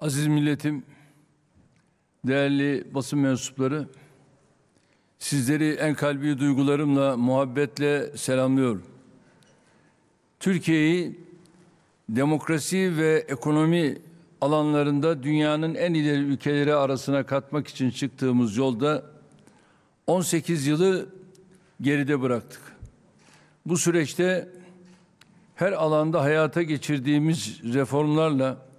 Aziz milletim, değerli basın mensupları, sizleri en kalbi duygularımla, muhabbetle selamlıyorum. Türkiye'yi demokrasi ve ekonomi alanlarında dünyanın en ileri ülkeleri arasına katmak için çıktığımız yolda 18 yılı geride bıraktık. Bu süreçte her alanda hayata geçirdiğimiz reformlarla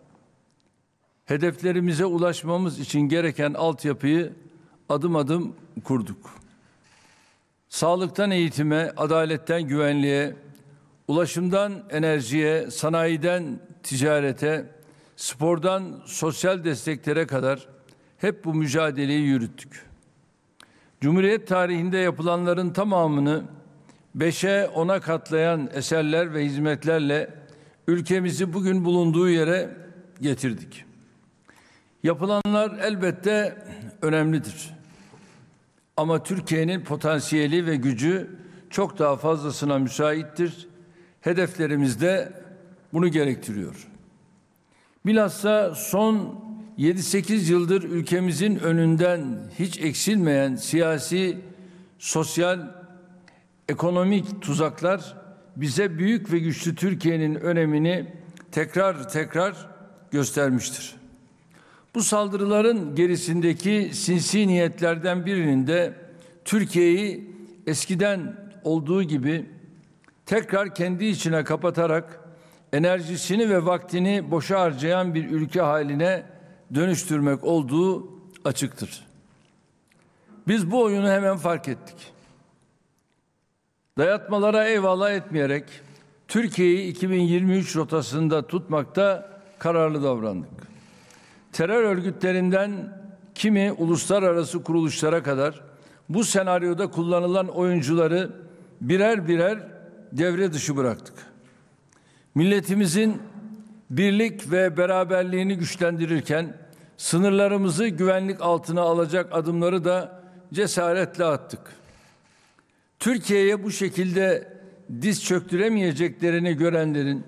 hedeflerimize ulaşmamız için gereken altyapıyı adım adım kurduk. Sağlıktan eğitime, adaletten güvenliğe, ulaşımdan enerjiye, sanayiden ticarete, spordan sosyal desteklere kadar hep bu mücadeleyi yürüttük. Cumhuriyet tarihinde yapılanların tamamını beşe ona katlayan eserler ve hizmetlerle ülkemizi bugün bulunduğu yere getirdik. Yapılanlar elbette önemlidir. Ama Türkiye'nin potansiyeli ve gücü çok daha fazlasına müsaittir. Hedeflerimiz de bunu gerektiriyor. Bilhassa son 7-8 yıldır ülkemizin önünden hiç eksilmeyen siyasi, sosyal, ekonomik tuzaklar bize büyük ve güçlü Türkiye'nin önemini tekrar tekrar göstermiştir. Bu saldırıların gerisindeki sinsi niyetlerden birinin de Türkiye'yi eskiden olduğu gibi tekrar kendi içine kapatarak enerjisini ve vaktini boşa harcayan bir ülke haline dönüştürmek olduğu açıktır. Biz bu oyunu hemen fark ettik. Dayatmalara eyvallah etmeyerek Türkiye'yi 2023 rotasında tutmakta kararlı davrandık terör örgütlerinden kimi uluslararası kuruluşlara kadar bu senaryoda kullanılan oyuncuları birer birer devre dışı bıraktık. Milletimizin birlik ve beraberliğini güçlendirirken sınırlarımızı güvenlik altına alacak adımları da cesaretle attık. Türkiye'ye bu şekilde diz çöktüremeyeceklerini görenlerin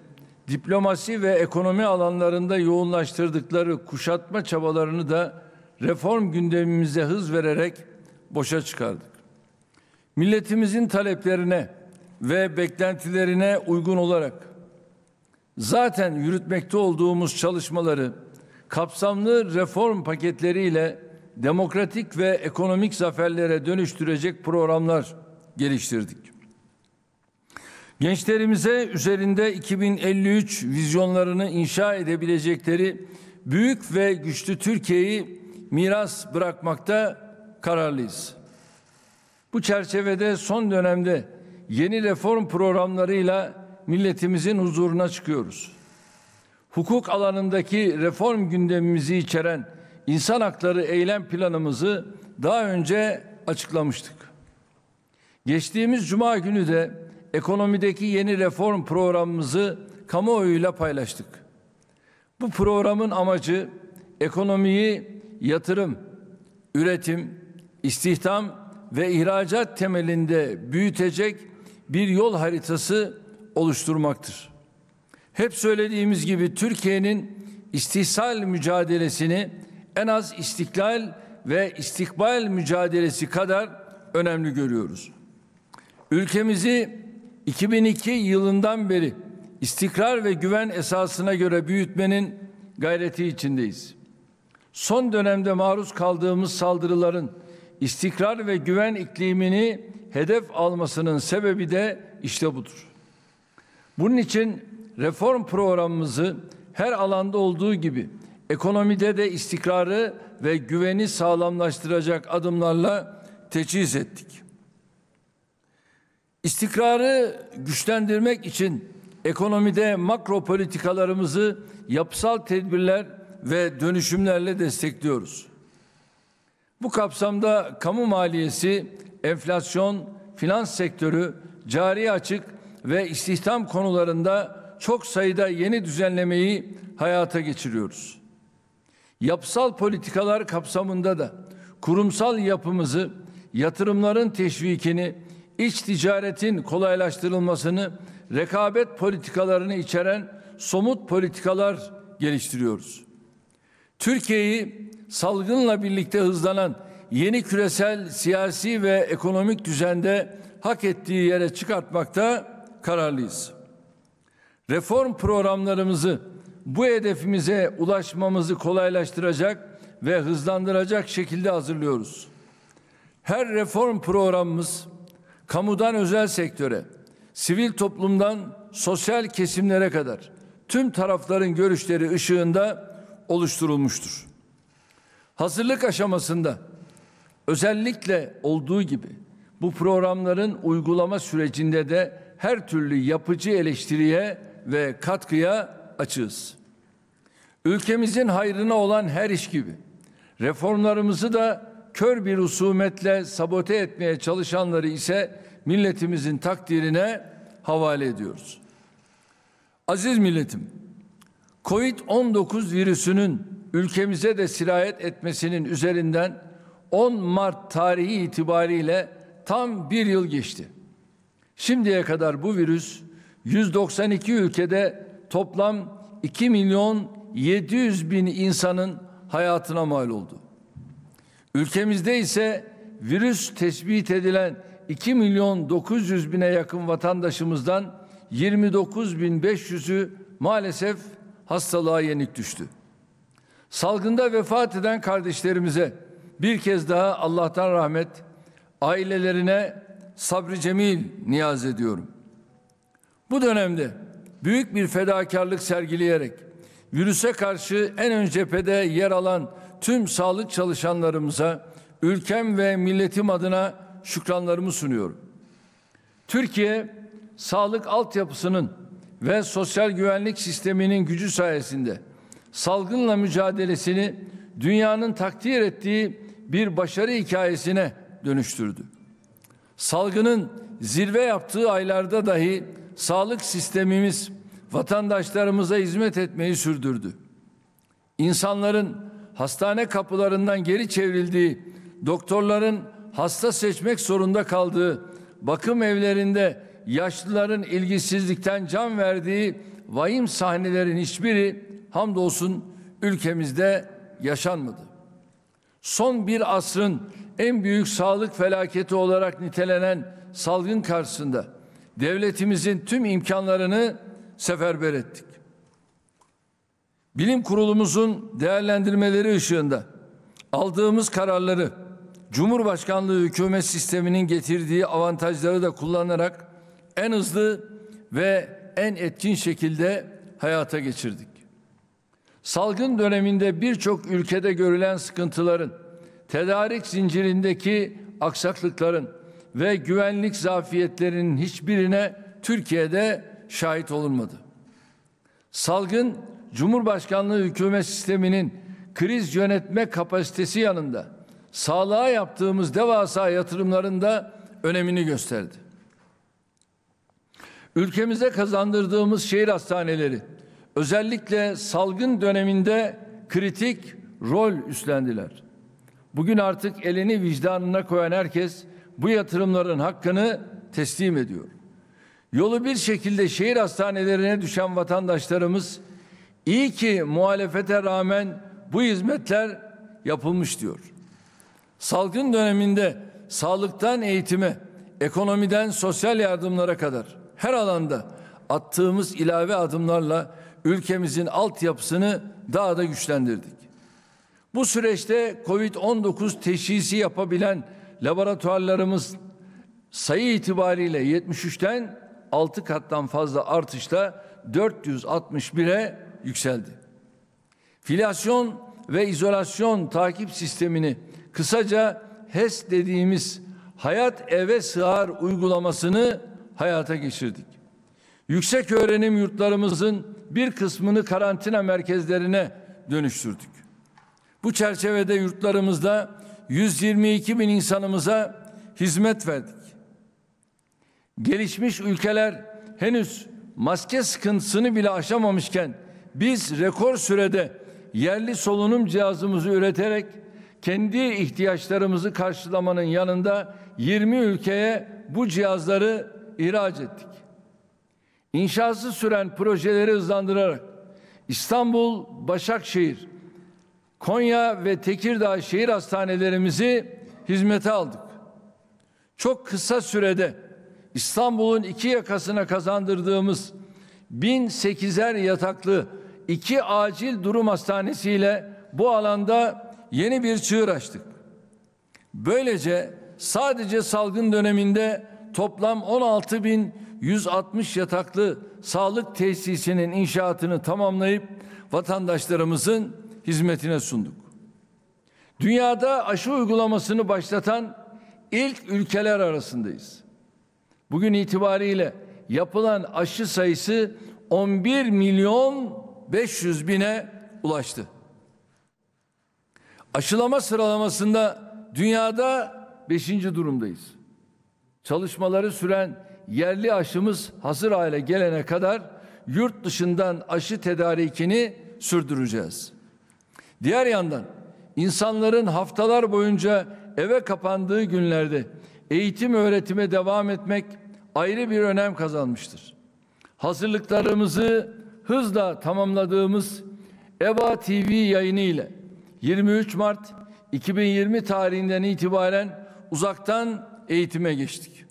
diplomasi ve ekonomi alanlarında yoğunlaştırdıkları kuşatma çabalarını da reform gündemimize hız vererek boşa çıkardık. Milletimizin taleplerine ve beklentilerine uygun olarak zaten yürütmekte olduğumuz çalışmaları kapsamlı reform paketleriyle demokratik ve ekonomik zaferlere dönüştürecek programlar geliştirdik. Gençlerimize üzerinde 2053 vizyonlarını inşa edebilecekleri büyük ve güçlü Türkiye'yi miras bırakmakta kararlıyız. Bu çerçevede son dönemde yeni reform programlarıyla milletimizin huzuruna çıkıyoruz. Hukuk alanındaki reform gündemimizi içeren insan hakları eylem planımızı daha önce açıklamıştık. Geçtiğimiz cuma günü de ekonomideki yeni reform programımızı kamuoyuyla paylaştık. Bu programın amacı ekonomiyi yatırım, üretim, istihdam ve ihracat temelinde büyütecek bir yol haritası oluşturmaktır. Hep söylediğimiz gibi Türkiye'nin istihsal mücadelesini en az istiklal ve istikbal mücadelesi kadar önemli görüyoruz. Ülkemizi 2002 yılından beri istikrar ve güven esasına göre büyütmenin gayreti içindeyiz. Son dönemde maruz kaldığımız saldırıların istikrar ve güven iklimini hedef almasının sebebi de işte budur. Bunun için reform programımızı her alanda olduğu gibi ekonomide de istikrarı ve güveni sağlamlaştıracak adımlarla teçhiz ettik. İstikrarı güçlendirmek için ekonomide makro politikalarımızı yapısal tedbirler ve dönüşümlerle destekliyoruz. Bu kapsamda kamu maliyesi, enflasyon, finans sektörü, cari açık ve istihdam konularında çok sayıda yeni düzenlemeyi hayata geçiriyoruz. Yapısal politikalar kapsamında da kurumsal yapımızı, yatırımların teşvikini, iç ticaretin kolaylaştırılmasını, rekabet politikalarını içeren somut politikalar geliştiriyoruz. Türkiye'yi salgınla birlikte hızlanan yeni küresel siyasi ve ekonomik düzende hak ettiği yere çıkartmakta kararlıyız. Reform programlarımızı bu hedefimize ulaşmamızı kolaylaştıracak ve hızlandıracak şekilde hazırlıyoruz. Her reform programımız kamudan özel sektöre, sivil toplumdan sosyal kesimlere kadar tüm tarafların görüşleri ışığında oluşturulmuştur. Hazırlık aşamasında özellikle olduğu gibi bu programların uygulama sürecinde de her türlü yapıcı eleştiriye ve katkıya açığız. Ülkemizin hayrına olan her iş gibi reformlarımızı da kör bir husumetle sabote etmeye çalışanları ise milletimizin takdirine havale ediyoruz. Aziz milletim, Covid-19 virüsünün ülkemize de sirayet etmesinin üzerinden 10 Mart tarihi itibariyle tam bir yıl geçti. Şimdiye kadar bu virüs 192 ülkede toplam 2 milyon 700 bin insanın hayatına mal oldu. Ülkemizde ise virüs tespit edilen 2 milyon 900 bine yakın vatandaşımızdan 29 bin 500'ü maalesef hastalığa yenik düştü. Salgında vefat eden kardeşlerimize bir kez daha Allah'tan rahmet, ailelerine sabrı cemil niyaz ediyorum. Bu dönemde büyük bir fedakarlık sergileyerek virüse karşı en ön cephede yer alan tüm sağlık çalışanlarımıza ülkem ve milletim adına şükranlarımı sunuyorum. Türkiye sağlık altyapısının ve sosyal güvenlik sisteminin gücü sayesinde salgınla mücadelesini dünyanın takdir ettiği bir başarı hikayesine dönüştürdü. Salgının zirve yaptığı aylarda dahi sağlık sistemimiz vatandaşlarımıza hizmet etmeyi sürdürdü. İnsanların hastane kapılarından geri çevrildiği, doktorların hasta seçmek zorunda kaldığı, bakım evlerinde yaşlıların ilgisizlikten can verdiği vahim sahnelerin hiçbiri hamdolsun ülkemizde yaşanmadı. Son bir asrın en büyük sağlık felaketi olarak nitelenen salgın karşısında devletimizin tüm imkanlarını seferber ettik. Bilim kurulumuzun değerlendirmeleri ışığında aldığımız kararları Cumhurbaşkanlığı hükümet sisteminin getirdiği avantajları da kullanarak en hızlı ve en etkin şekilde hayata geçirdik. Salgın döneminde birçok ülkede görülen sıkıntıların, tedarik zincirindeki aksaklıkların ve güvenlik zafiyetlerinin hiçbirine Türkiye'de şahit olunmadı. Salgın Cumhurbaşkanlığı hükümet sisteminin kriz yönetme kapasitesi yanında sağlığa yaptığımız devasa yatırımların da önemini gösterdi. Ülkemize kazandırdığımız şehir hastaneleri özellikle salgın döneminde kritik rol üstlendiler. Bugün artık elini vicdanına koyan herkes bu yatırımların hakkını teslim ediyor. Yolu bir şekilde şehir hastanelerine düşen vatandaşlarımız İyi ki muhalefete rağmen bu hizmetler yapılmış diyor. Salgın döneminde sağlıktan eğitime, ekonomiden sosyal yardımlara kadar her alanda attığımız ilave adımlarla ülkemizin altyapısını daha da güçlendirdik. Bu süreçte COVID-19 teşhisi yapabilen laboratuvarlarımız sayı itibariyle 73'ten 6 kattan fazla artışla 461'e yükseldi. Filasyon ve izolasyon takip sistemini kısaca HES dediğimiz hayat eve sığar uygulamasını hayata geçirdik. Yüksek öğrenim yurtlarımızın bir kısmını karantina merkezlerine dönüştürdük. Bu çerçevede yurtlarımızda 122 bin insanımıza hizmet verdik. Gelişmiş ülkeler henüz maske sıkıntısını bile aşamamışken biz rekor sürede yerli solunum cihazımızı üreterek kendi ihtiyaçlarımızı karşılamanın yanında 20 ülkeye bu cihazları ihraç ettik. İnşası süren projeleri hızlandırarak İstanbul, Başakşehir, Konya ve Tekirdağ şehir hastanelerimizi hizmete aldık. Çok kısa sürede İstanbul'un iki yakasına kazandırdığımız 1008'er yataklı iki acil durum hastanesiyle bu alanda yeni bir çığır açtık. Böylece sadece salgın döneminde toplam 16.160 yataklı sağlık tesisinin inşaatını tamamlayıp vatandaşlarımızın hizmetine sunduk. Dünyada aşı uygulamasını başlatan ilk ülkeler arasındayız. Bugün itibariyle yapılan aşı sayısı 11 milyon 500 bine ulaştı. Aşılama sıralamasında dünyada 5. durumdayız. Çalışmaları süren yerli aşımız hazır hale gelene kadar yurt dışından aşı tedarikini sürdüreceğiz. Diğer yandan insanların haftalar boyunca eve kapandığı günlerde eğitim öğretime devam etmek ayrı bir önem kazanmıştır. Hazırlıklarımızı hızla tamamladığımız EBA TV yayını ile 23 Mart 2020 tarihinden itibaren uzaktan eğitime geçtik.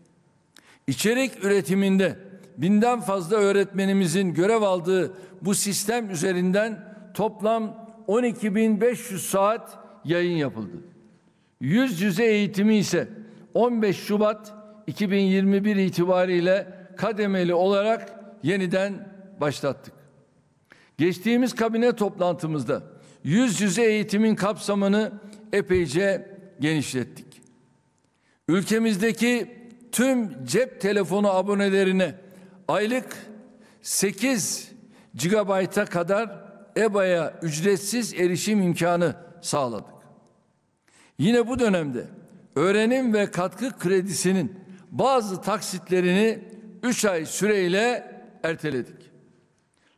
İçerik üretiminde binden fazla öğretmenimizin görev aldığı bu sistem üzerinden toplam 12.500 saat yayın yapıldı. Yüz yüze eğitimi ise 15 Şubat 2021 itibariyle kademeli olarak yeniden başlattık. Geçtiğimiz kabine toplantımızda yüz yüze eğitimin kapsamını epeyce genişlettik. Ülkemizdeki tüm cep telefonu abonelerine aylık 8 GB'a kadar EBA'ya ücretsiz erişim imkanı sağladık. Yine bu dönemde öğrenim ve katkı kredisinin bazı taksitlerini 3 ay süreyle erteledik.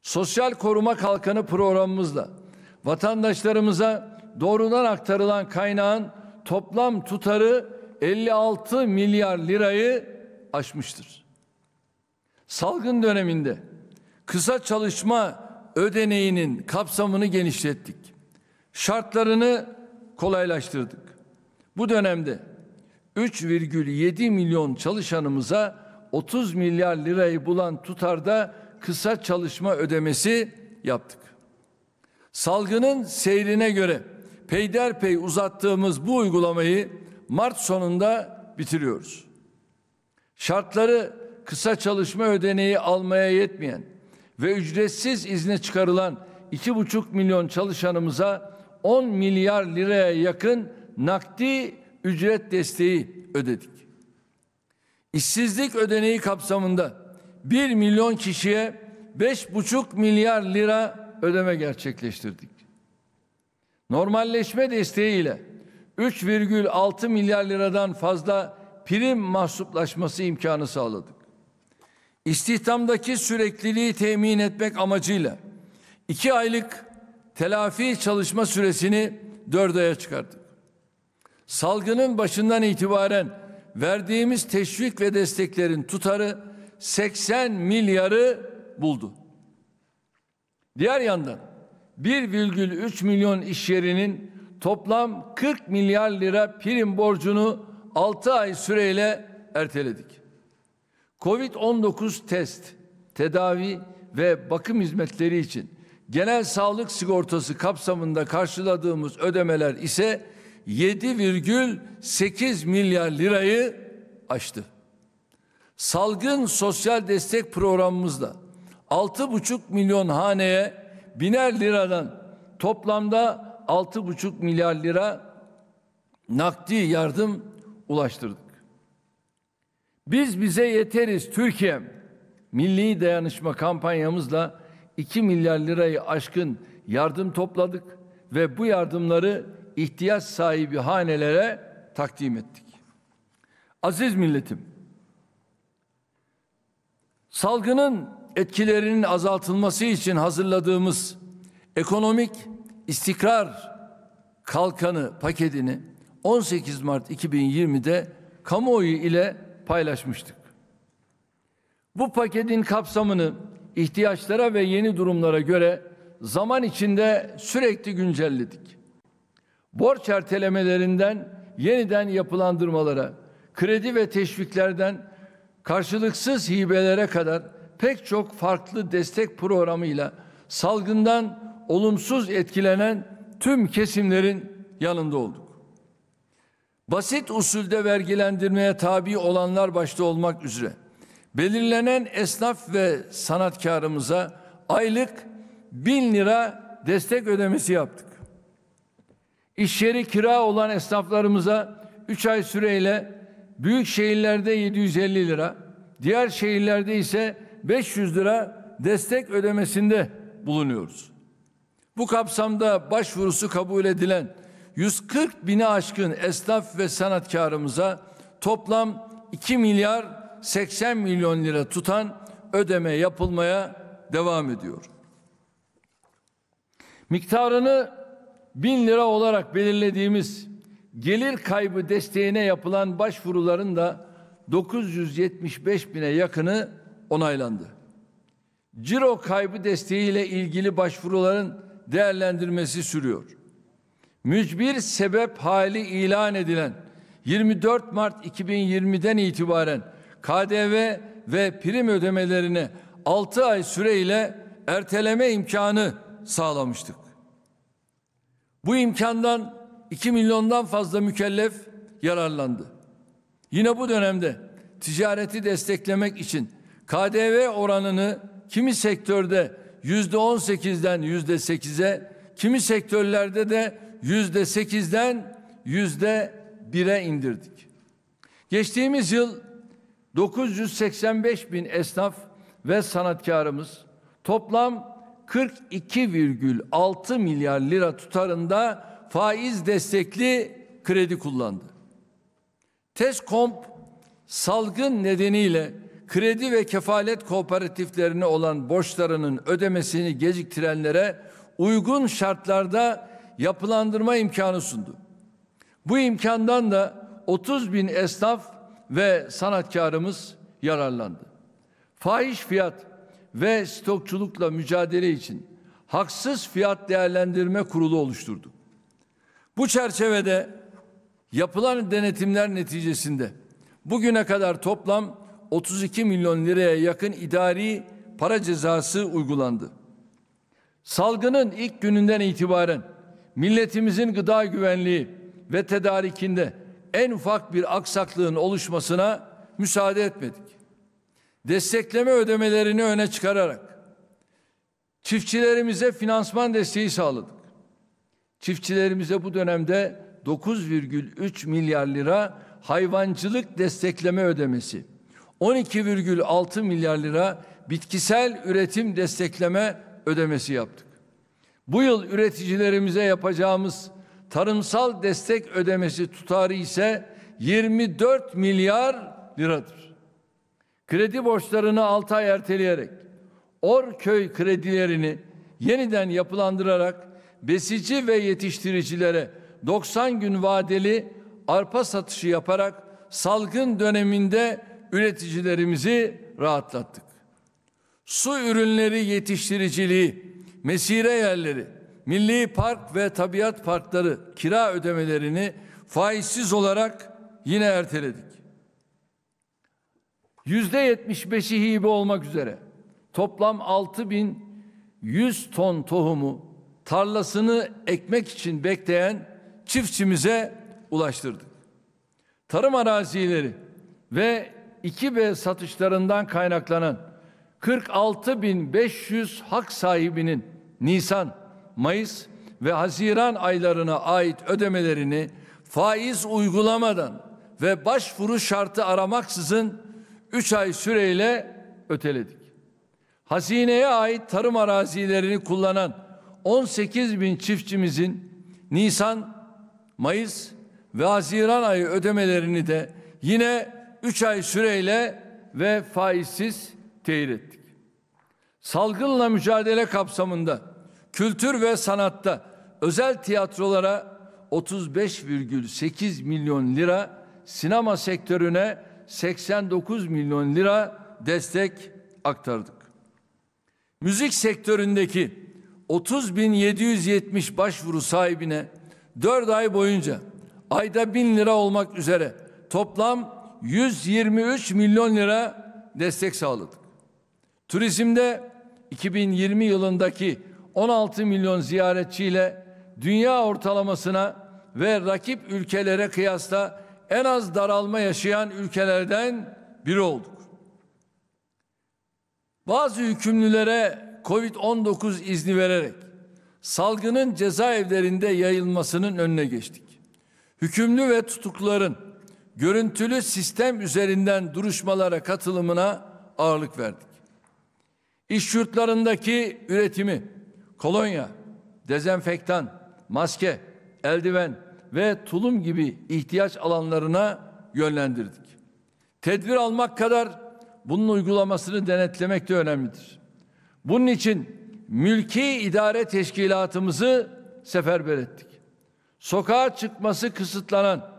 Sosyal Koruma Kalkanı programımızla vatandaşlarımıza doğrudan aktarılan kaynağın toplam tutarı 56 milyar lirayı aşmıştır. Salgın döneminde kısa çalışma ödeneğinin kapsamını genişlettik. Şartlarını kolaylaştırdık. Bu dönemde 3,7 milyon çalışanımıza 30 milyar lirayı bulan tutarda kısa çalışma ödemesi yaptık. Salgının seyrine göre peyderpey uzattığımız bu uygulamayı Mart sonunda bitiriyoruz. Şartları kısa çalışma ödeneği almaya yetmeyen ve ücretsiz izne çıkarılan 2,5 milyon çalışanımıza 10 milyar liraya yakın nakdi ücret desteği ödedik. İşsizlik ödeneği kapsamında 1 milyon kişiye 5,5 milyar lira ödeme gerçekleştirdik. Normalleşme desteğiyle 3,6 milyar liradan fazla prim mahsuplaşması imkanı sağladık. İstihdamdaki sürekliliği temin etmek amacıyla 2 aylık telafi çalışma süresini 4 aya çıkardık. Salgının başından itibaren verdiğimiz teşvik ve desteklerin tutarı 80 milyarı buldu. Diğer yandan 1,3 milyon iş yerinin toplam 40 milyar lira prim borcunu 6 ay süreyle erteledik. Covid-19 test, tedavi ve bakım hizmetleri için genel sağlık sigortası kapsamında karşıladığımız ödemeler ise 7,8 milyar lirayı aştı. Salgın sosyal destek programımızda 6,5 milyon haneye biner liradan toplamda 6,5 milyar lira nakdi yardım ulaştırdık. Biz bize yeteriz Türkiye milli dayanışma kampanyamızla 2 milyar lirayı aşkın yardım topladık ve bu yardımları ihtiyaç sahibi hanelere takdim ettik. Aziz milletim, Salgının etkilerinin azaltılması için hazırladığımız ekonomik istikrar kalkanı paketini 18 Mart 2020'de kamuoyu ile paylaşmıştık. Bu paketin kapsamını ihtiyaçlara ve yeni durumlara göre zaman içinde sürekli güncelledik. Borç ertelemelerinden yeniden yapılandırmalara, kredi ve teşviklerden karşılıksız hibelere kadar pek çok farklı destek programıyla salgından olumsuz etkilenen tüm kesimlerin yanında olduk. Basit usulde vergilendirmeye tabi olanlar başta olmak üzere belirlenen esnaf ve sanatkarımıza aylık bin lira destek ödemesi yaptık. İş yeri kira olan esnaflarımıza 3 ay süreyle büyük şehirlerde 750 lira, diğer şehirlerde ise 500 lira destek ödemesinde bulunuyoruz. Bu kapsamda başvurusu kabul edilen 140 bini aşkın esnaf ve sanatkarımıza toplam 2 milyar 80 milyon lira tutan ödeme yapılmaya devam ediyor. Miktarını bin lira olarak belirlediğimiz gelir kaybı desteğine yapılan başvuruların da 975 bine yakını onaylandı. Ciro kaybı desteğiyle ilgili başvuruların değerlendirmesi sürüyor. Mücbir sebep hali ilan edilen 24 Mart 2020'den itibaren KDV ve prim ödemelerini 6 ay süreyle erteleme imkanı sağlamıştık. Bu imkandan 2 milyondan fazla mükellef yararlandı. Yine bu dönemde ticareti desteklemek için KDV oranını kimi sektörde yüzde 18'den yüzde 8'e, kimi sektörlerde de yüzde 8'den yüzde 1'e indirdik. Geçtiğimiz yıl 985 bin esnaf ve sanatkarımız toplam 42,6 milyar lira tutarında faiz destekli kredi kullandı. Teskomp salgın nedeniyle kredi ve kefalet kooperatiflerine olan borçlarının ödemesini geciktirenlere uygun şartlarda yapılandırma imkanı sundu. Bu imkandan da 30 bin esnaf ve sanatkarımız yararlandı. Fahiş fiyat ve stokçulukla mücadele için haksız fiyat değerlendirme kurulu oluşturduk. Bu çerçevede yapılan denetimler neticesinde bugüne kadar toplam 32 milyon liraya yakın idari para cezası uygulandı. Salgının ilk gününden itibaren milletimizin gıda güvenliği ve tedarikinde en ufak bir aksaklığın oluşmasına müsaade etmedik. Destekleme ödemelerini öne çıkararak çiftçilerimize finansman desteği sağladık. Çiftçilerimize bu dönemde 9,3 milyar lira hayvancılık destekleme ödemesi, 12,6 milyar lira bitkisel üretim destekleme ödemesi yaptık. Bu yıl üreticilerimize yapacağımız tarımsal destek ödemesi tutarı ise 24 milyar liradır. Kredi borçlarını 6 ay erteleyerek Orköy kredilerini yeniden yapılandırarak besici ve yetiştiricilere 90 gün vadeli arpa satışı yaparak salgın döneminde üreticilerimizi rahatlattık. Su ürünleri yetiştiriciliği, mesire yerleri, milli park ve tabiat parkları kira ödemelerini faizsiz olarak yine erteledik. %75'i hibe olmak üzere toplam 6100 ton tohumu tarlasını ekmek için bekleyen çiftçimize ulaştırdık. Tarım arazileri ve 2B satışlarından kaynaklanan 46.500 hak sahibinin Nisan, Mayıs ve Haziran aylarına ait ödemelerini faiz uygulamadan ve başvuru şartı aramaksızın 3 ay süreyle öteledik. Hazineye ait tarım arazilerini kullanan 18 bin çiftçimizin Nisan, Mayıs ve Haziran ayı ödemelerini de yine 3 ay süreyle ve faizsiz tehir ettik. Salgınla mücadele kapsamında kültür ve sanatta özel tiyatrolara 35,8 milyon lira, sinema sektörüne 89 milyon lira destek aktardık. Müzik sektöründeki 30.770 başvuru sahibine 4 ay boyunca ayda 1000 lira olmak üzere toplam 123 milyon lira destek sağladık. Turizmde 2020 yılındaki 16 milyon ziyaretçiyle dünya ortalamasına ve rakip ülkelere kıyasla en az daralma yaşayan ülkelerden biri olduk. Bazı hükümlülere Covid-19 izni vererek salgının cezaevlerinde yayılmasının önüne geçtik. Hükümlü ve tutukluların görüntülü sistem üzerinden duruşmalara katılımına ağırlık verdik. İş yurtlarındaki üretimi kolonya, dezenfektan, maske, eldiven ve tulum gibi ihtiyaç alanlarına yönlendirdik. Tedbir almak kadar bunun uygulamasını denetlemek de önemlidir. Bunun için mülki idare teşkilatımızı seferber ettik. Sokağa çıkması kısıtlanan,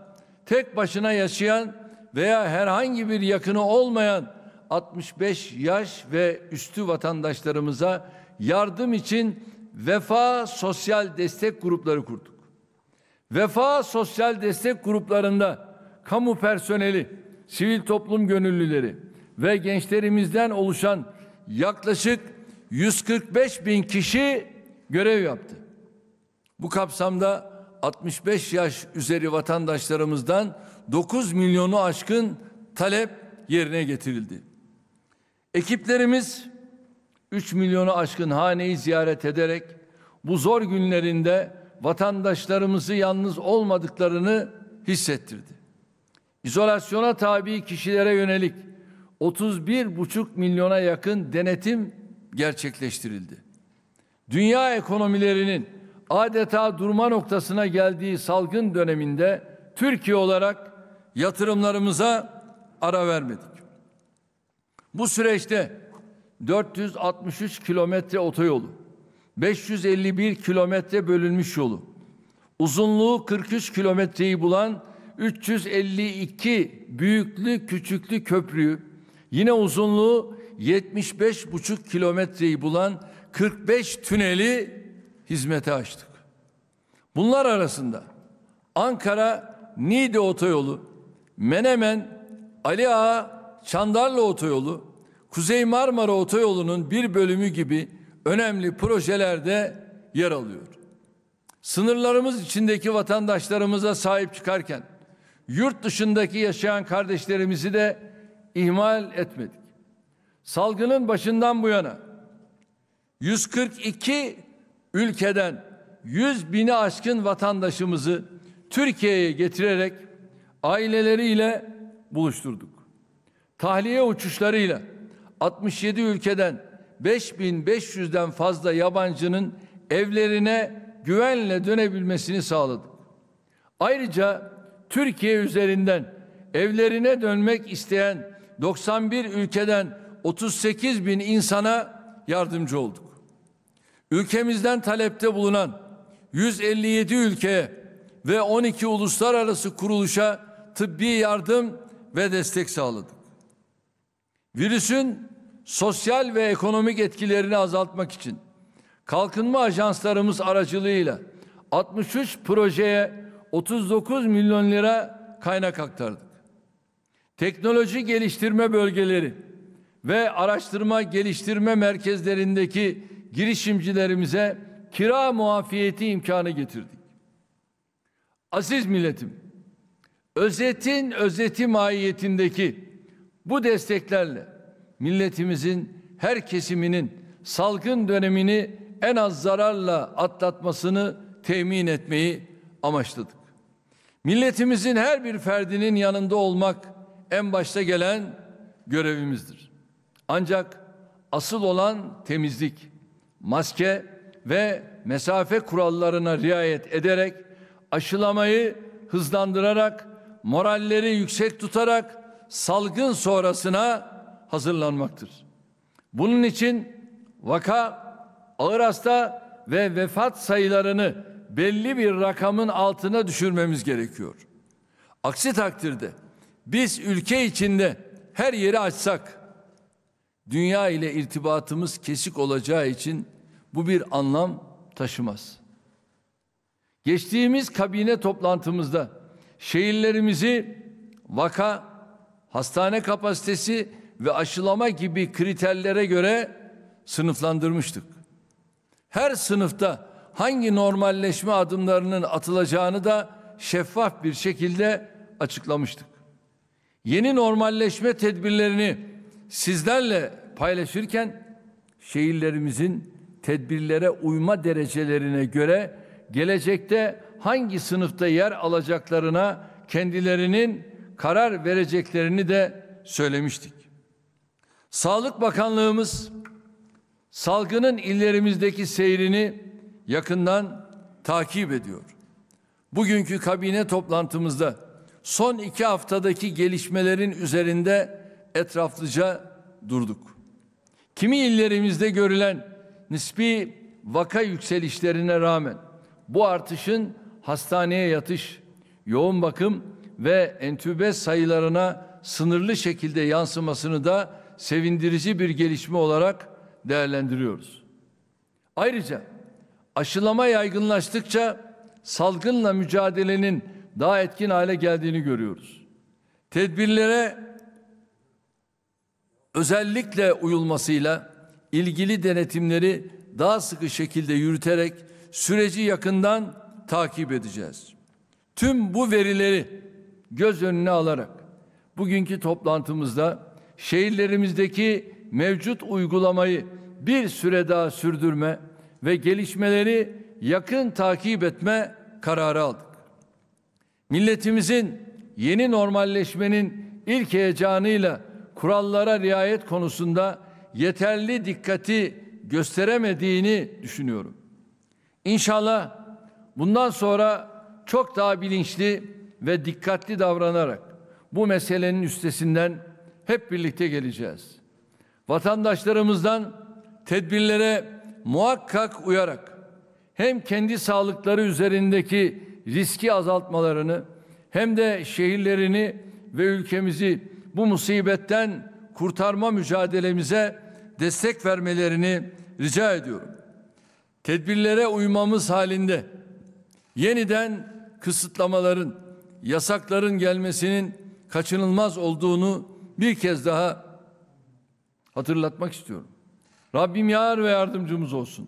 tek başına yaşayan veya herhangi bir yakını olmayan 65 yaş ve üstü vatandaşlarımıza yardım için Vefa Sosyal Destek Grupları kurduk. Vefa Sosyal Destek Gruplarında kamu personeli, sivil toplum gönüllüleri ve gençlerimizden oluşan yaklaşık 145 bin kişi görev yaptı. Bu kapsamda 65 yaş üzeri vatandaşlarımızdan 9 milyonu aşkın talep yerine getirildi. Ekiplerimiz 3 milyonu aşkın haneyi ziyaret ederek bu zor günlerinde vatandaşlarımızı yalnız olmadıklarını hissettirdi. İzolasyona tabi kişilere yönelik 31,5 milyona yakın denetim gerçekleştirildi. Dünya ekonomilerinin adeta durma noktasına geldiği salgın döneminde Türkiye olarak yatırımlarımıza ara vermedik. Bu süreçte 463 kilometre otoyolu, 551 kilometre bölünmüş yolu, uzunluğu 43 kilometreyi bulan 352 büyüklü küçüklü köprüyü, yine uzunluğu 75,5 kilometreyi bulan 45 tüneli hizmete açtık. Bunlar arasında Ankara Niğde otoyolu, Menemen Ali Ağa Çandarlı otoyolu, Kuzey Marmara otoyolunun bir bölümü gibi önemli projelerde yer alıyor. Sınırlarımız içindeki vatandaşlarımıza sahip çıkarken yurt dışındaki yaşayan kardeşlerimizi de ihmal etmedik salgının başından bu yana 142 ülkeden 100 bini aşkın vatandaşımızı Türkiye'ye getirerek aileleriyle buluşturduk. Tahliye uçuşlarıyla 67 ülkeden 5500'den fazla yabancının evlerine güvenle dönebilmesini sağladık. Ayrıca Türkiye üzerinden evlerine dönmek isteyen 91 ülkeden 38 bin insana yardımcı olduk. Ülkemizden talepte bulunan 157 ülkeye ve 12 uluslararası kuruluşa tıbbi yardım ve destek sağladık. Virüsün sosyal ve ekonomik etkilerini azaltmak için kalkınma ajanslarımız aracılığıyla 63 projeye 39 milyon lira kaynak aktardık. Teknoloji geliştirme bölgeleri ve araştırma geliştirme merkezlerindeki girişimcilerimize kira muafiyeti imkanı getirdik. Aziz milletim, özetin özeti mahiyetindeki bu desteklerle milletimizin her kesiminin salgın dönemini en az zararla atlatmasını temin etmeyi amaçladık. Milletimizin her bir ferdinin yanında olmak en başta gelen görevimizdir. Ancak asıl olan temizlik, maske ve mesafe kurallarına riayet ederek aşılamayı hızlandırarak, moralleri yüksek tutarak salgın sonrasına hazırlanmaktır. Bunun için vaka, ağır hasta ve vefat sayılarını belli bir rakamın altına düşürmemiz gerekiyor. Aksi takdirde biz ülke içinde her yeri açsak dünya ile irtibatımız kesik olacağı için bu bir anlam taşımaz. Geçtiğimiz kabine toplantımızda şehirlerimizi vaka, hastane kapasitesi ve aşılama gibi kriterlere göre sınıflandırmıştık. Her sınıfta hangi normalleşme adımlarının atılacağını da şeffaf bir şekilde açıklamıştık. Yeni normalleşme tedbirlerini sizlerle paylaşırken şehirlerimizin tedbirlere uyma derecelerine göre gelecekte hangi sınıfta yer alacaklarına kendilerinin karar vereceklerini de söylemiştik. Sağlık Bakanlığımız salgının illerimizdeki seyrini yakından takip ediyor. Bugünkü kabine toplantımızda son iki haftadaki gelişmelerin üzerinde etraflıca durduk. Kimi illerimizde görülen nispi vaka yükselişlerine rağmen bu artışın hastaneye yatış, yoğun bakım ve entübe sayılarına sınırlı şekilde yansımasını da sevindirici bir gelişme olarak değerlendiriyoruz. Ayrıca aşılama yaygınlaştıkça salgınla mücadelenin daha etkin hale geldiğini görüyoruz. Tedbirlere özellikle uyulmasıyla ilgili denetimleri daha sıkı şekilde yürüterek süreci yakından takip edeceğiz. Tüm bu verileri göz önüne alarak bugünkü toplantımızda şehirlerimizdeki mevcut uygulamayı bir süre daha sürdürme ve gelişmeleri yakın takip etme kararı aldık. Milletimizin yeni normalleşmenin ilk heyecanıyla kurallara riayet konusunda yeterli dikkati gösteremediğini düşünüyorum. İnşallah bundan sonra çok daha bilinçli ve dikkatli davranarak bu meselenin üstesinden hep birlikte geleceğiz. Vatandaşlarımızdan tedbirlere muhakkak uyarak hem kendi sağlıkları üzerindeki riski azaltmalarını hem de şehirlerini ve ülkemizi bu musibetten kurtarma mücadelemize destek vermelerini rica ediyorum. Tedbirlere uymamız halinde yeniden kısıtlamaların, yasakların gelmesinin kaçınılmaz olduğunu bir kez daha hatırlatmak istiyorum. Rabbim yar ve yardımcımız olsun.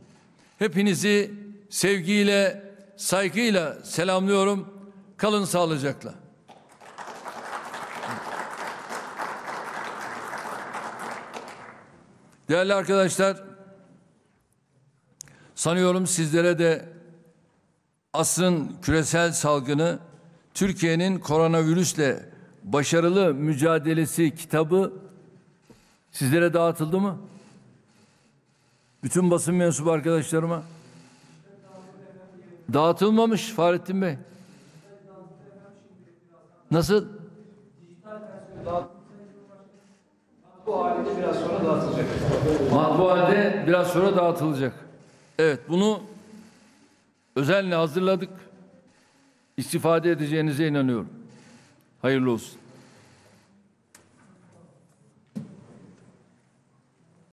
Hepinizi sevgiyle, saygıyla selamlıyorum. Kalın sağlıcakla. Değerli arkadaşlar, sanıyorum sizlere de asrın küresel salgını Türkiye'nin koronavirüsle başarılı mücadelesi kitabı sizlere dağıtıldı mı? Bütün basın mensubu arkadaşlarıma dağıtılmamış Fahrettin Bey. Nasıl? Bu halde biraz sonra dağıtılacak. Evet bunu özenle hazırladık. İstifade edeceğinize inanıyorum. Hayırlı olsun.